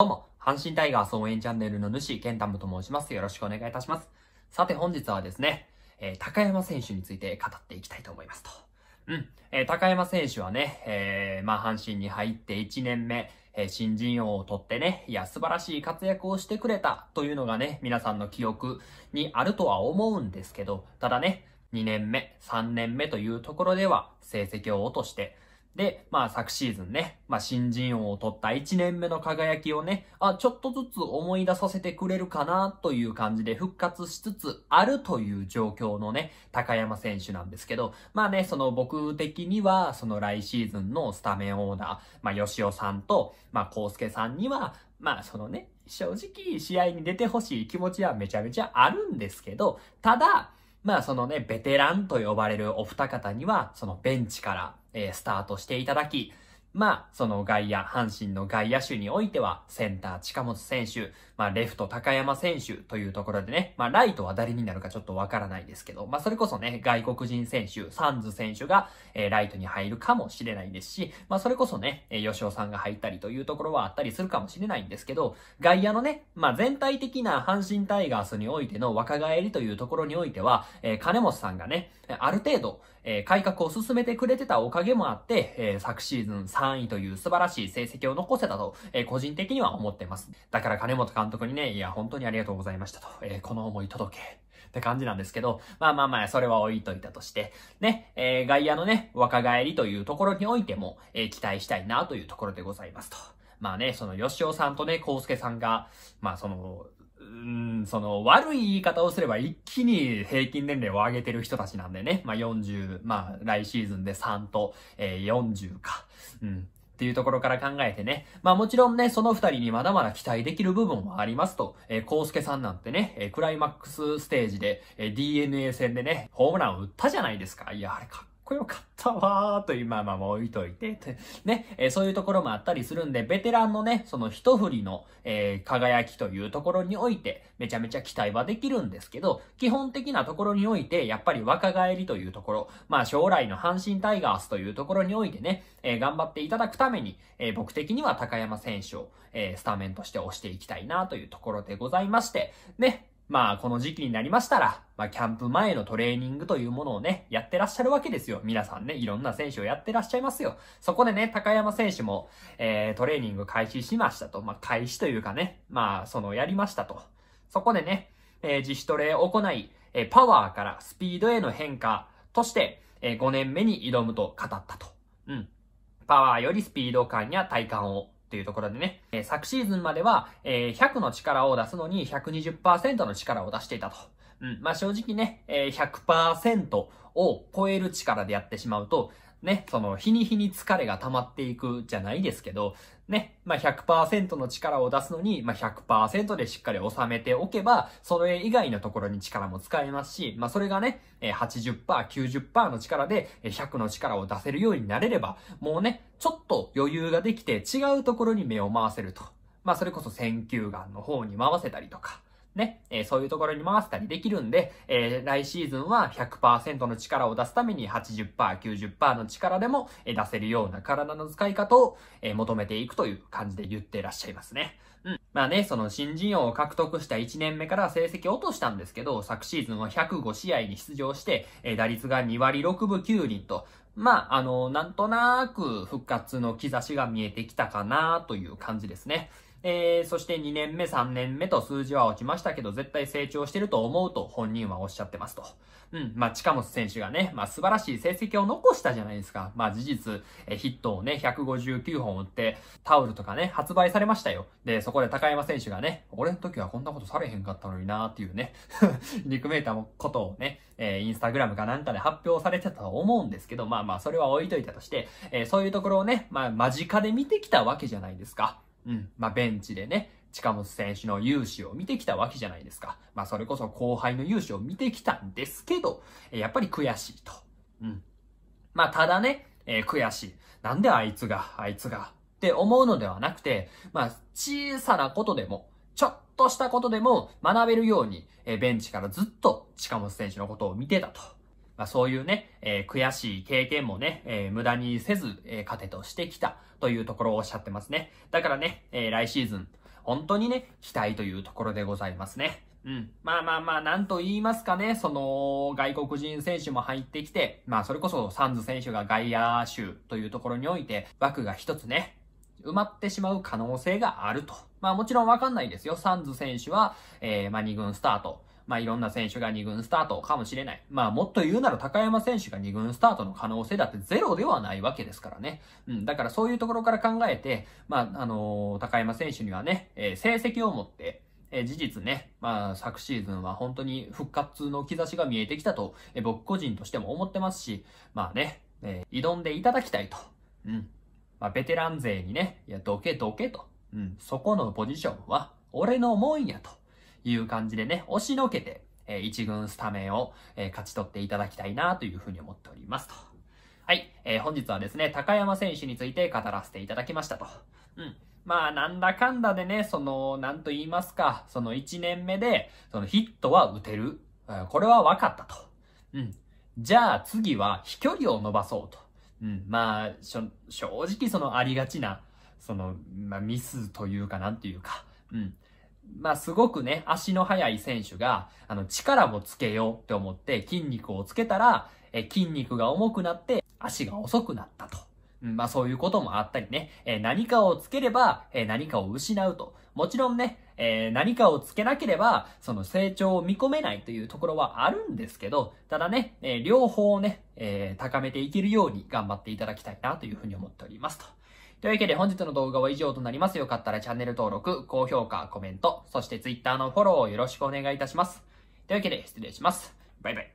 どうも、阪神タイガー総援チャンネルの主、健太もと申します。よろしくお願いいたします。さて本日はですね、えー、高山選手について語っていきたいと思いますと。うん。えー、高山選手はね、えー、まあ、阪神に入って1年目、え新人王を取ってね、いや、素晴らしい活躍をしてくれたというのがね、皆さんの記憶にあるとは思うんですけど、ただね、2年目、3年目というところでは成績を落として、で、まあ昨シーズンね、まあ新人王を取った1年目の輝きをね、あ、ちょっとずつ思い出させてくれるかなという感じで復活しつつあるという状況のね、高山選手なんですけど、まあね、その僕的には、その来シーズンのスタメンオーダー、まあ吉尾さんと、まあ康介さんには、まあそのね、正直試合に出てほしい気持ちはめちゃめちゃあるんですけど、ただ、まあそのね、ベテランと呼ばれるお二方には、そのベンチから、えー、スタートしていただき、まあ、その外野、阪神の外野手においては、センター近本選手、まあ、レフト高山選手というところでね、まあ、ライトは誰になるかちょっとわからないですけど、まあ、それこそね、外国人選手、サンズ選手が、えー、ライトに入るかもしれないですし、まあ、それこそね、えー、吉尾さんが入ったりというところはあったりするかもしれないんですけど、外野のね、まあ、全体的な阪神タイガースにおいての若返りというところにおいては、えー、金本さんがね、ある程度、えー、改革を進めてくれてたおかげもあって、えー、昨シーズン3位という素晴らしい成績を残せたと、えー、個人的には思ってます。だから金本監督にね、いや、本当にありがとうございましたと、えこの思い届け。って感じなんですけど、まあまあまあ、それは置いといたとして、ね、えー、外野のね、若返りというところにおいても、えー、期待したいなというところでございますと。まあね、その吉尾さんとね、康介さんが、まあその、うんその悪い言い方をすれば一気に平均年齢を上げてる人たちなんでね。まあ、40、まあ、来シーズンで3と、えー、40か。うん。っていうところから考えてね。まあもちろんね、その二人にまだまだ期待できる部分はありますと。えー、コウさんなんてね、えー、クライマックスステージで、えー、DNA 戦でね、ホームランを打ったじゃないですか。いや、あれかっこよかった。ったわーと今まま置いといて、とね、えー、そういうところもあったりするんで、ベテランのね、その一振りの、えー、輝きというところにおいて、めちゃめちゃ期待はできるんですけど、基本的なところにおいて、やっぱり若返りというところ、まあ将来の阪神タイガースというところにおいてね、えー、頑張っていただくために、え僕的には高山選手を、えスタメンとして押していきたいなというところでございまして、ね、まあ、この時期になりましたら、まあ、キャンプ前のトレーニングというものをね、やってらっしゃるわけですよ。皆さんね、いろんな選手をやってらっしゃいますよ。そこでね、高山選手も、えー、トレーニング開始しましたと。まあ、開始というかね、まあ、その、やりましたと。そこでね、えー、自主トレを行い、えー、パワーからスピードへの変化として、えー、5年目に挑むと語ったと。うん。パワーよりスピード感や体感を、ていうところでね、えー、昨シーズンまでは、えー、100の力を出すのに120%の力を出していたと。うん、まあ、正直ね、えー、100%を超える力でやってしまうと、ね、その日に日に疲れが溜まっていくじゃないですけど、ね、まあ、100%の力を出すのに、まあ、100%でしっかり収めておけば、それ以外のところに力も使えますし、まあ、それがね、80%、90%の力で100の力を出せるようになれれば、もうね、ちょっと余裕ができて違うところに目を回せると。まあ、それこそ選球眼の方に回せたりとか。ね、えー、そういうところに回せたりできるんで、えー、来シーズンは100%の力を出すために80%、90%の力でも、出せるような体の使い方を、え求めていくという感じで言ってらっしゃいますね。うん。まあね、その新人王を獲得した1年目から成績を落としたんですけど、昨シーズンは105試合に出場して、え打率が2割6分9厘と、まあ、あの、なんとなく復活の兆しが見えてきたかなという感じですね。えー、そして2年目、3年目と数字は落ちましたけど、絶対成長してると思うと本人はおっしゃってますと。うん、まあ、近本選手がね、まあ、素晴らしい成績を残したじゃないですか。まあ、事実、えヒットをね、159本打って、タオルとかね、発売されましたよ。で、そこで高山選手がね、俺の時はこんなことされへんかったのになーっていうね、ー めいたことをね、えー、インスタグラムかなんかで発表されてたと思うんですけど、まあまあ、それは置いといたとして、えー、そういうところをね、まあ、間近で見てきたわけじゃないですか。うん、まあ、ベンチでね、近本選手の勇姿を見てきたわけじゃないですか。まあ、それこそ後輩の勇姿を見てきたんですけど、やっぱり悔しいと。うん。まあ、ただね、えー、悔しい。なんであいつが、あいつが、って思うのではなくて、まあ、小さなことでも、ちょっとしたことでも学べるように、えー、ベンチからずっと近本選手のことを見てたと。まあ、そういうね、えー、悔しい経験もね、えー、無駄にせず、えー、糧としてきたというところをおっしゃってますね。だからね、え来シーズン、本当にね、期待というところでございますね。うん。まあまあまあ、なんと言いますかね、その、外国人選手も入ってきて、まあそれこそサンズ選手が外野州というところにおいて、枠が一つね、埋まってしまう可能性があると。まあもちろんわかんないですよ。サンズ選手は、えー、まあ2軍スタート。まあ、いろんな選手が2軍スタートかもしれない。まあ、もっと言うなら高山選手が2軍スタートの可能性だってゼロではないわけですからね。うん、だからそういうところから考えて、まあ、あのー、高山選手にはね、えー、成績を持って、え事実ね、まあ、昨シーズンは本当に復活の兆しが見えてきたと、え僕個人としても思ってますし、まあね、えー、挑んでいただきたいと。うん。まあ、ベテラン勢にね、いや、どけどけと。うん、そこのポジションは、俺のもんやと。いう感じでね、押しのけて、えー、一軍スタメンを、えー、勝ち取っていただきたいなというふうに思っておりますと。はい、えー、本日はですね、高山選手について語らせていただきましたと。うん。まあ、なんだかんだでね、その、なんと言いますか、その1年目で、そのヒットは打てる。これは分かったと。うん。じゃあ次は飛距離を伸ばそうと。うん。まあ、正直そのありがちな、その、まあ、ミスというかなんていうか、うん。まあすごくね、足の速い選手が、あの、力もつけようって思って筋肉をつけたら、え筋肉が重くなって足が遅くなったと。まあそういうこともあったりね、え何かをつければ、え何かを失うと。もちろんね、え何かをつけなければ、その成長を見込めないというところはあるんですけど、ただね、え両方をね、え高めていけるように頑張っていただきたいなというふうに思っておりますと。というわけで本日の動画は以上となります。よかったらチャンネル登録、高評価、コメント、そして Twitter のフォローをよろしくお願いいたします。というわけで失礼します。バイバイ。